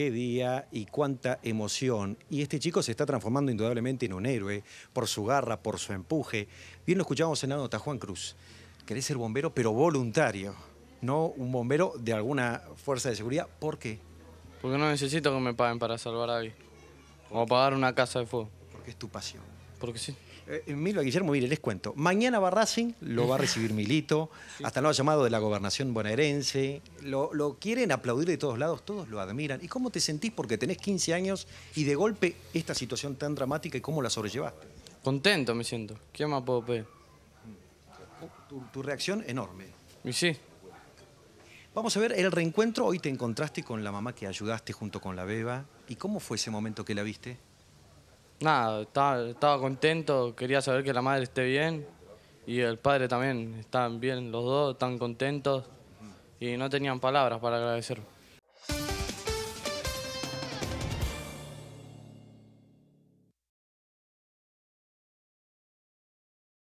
qué día y cuánta emoción. Y este chico se está transformando indudablemente en un héroe por su garra, por su empuje. Bien lo escuchamos en la nota, Juan Cruz. Querés ser bombero, pero voluntario, no un bombero de alguna fuerza de seguridad. ¿Por qué? Porque no necesito que me paguen para salvar a alguien. O pagar una casa de fuego. Porque es tu pasión. Porque sí. Eh, eh Guillermo, mire, les cuento. Mañana va lo va a recibir Milito, hasta lo ha llamado de la gobernación bonaerense. Lo, lo, quieren aplaudir de todos lados, todos lo admiran. ¿Y cómo te sentís porque tenés 15 años y de golpe esta situación tan dramática y cómo la sobrellevaste? Contento me siento. ¿Qué más puedo pedir? Tu, tu reacción enorme. Y sí. Vamos a ver el reencuentro. Hoy te encontraste con la mamá que ayudaste junto con la beba. ¿Y cómo fue ese momento que la viste? nada, estaba, estaba, contento, quería saber que la madre esté bien y el padre también, están bien los dos, están contentos y no tenían palabras para agradecer.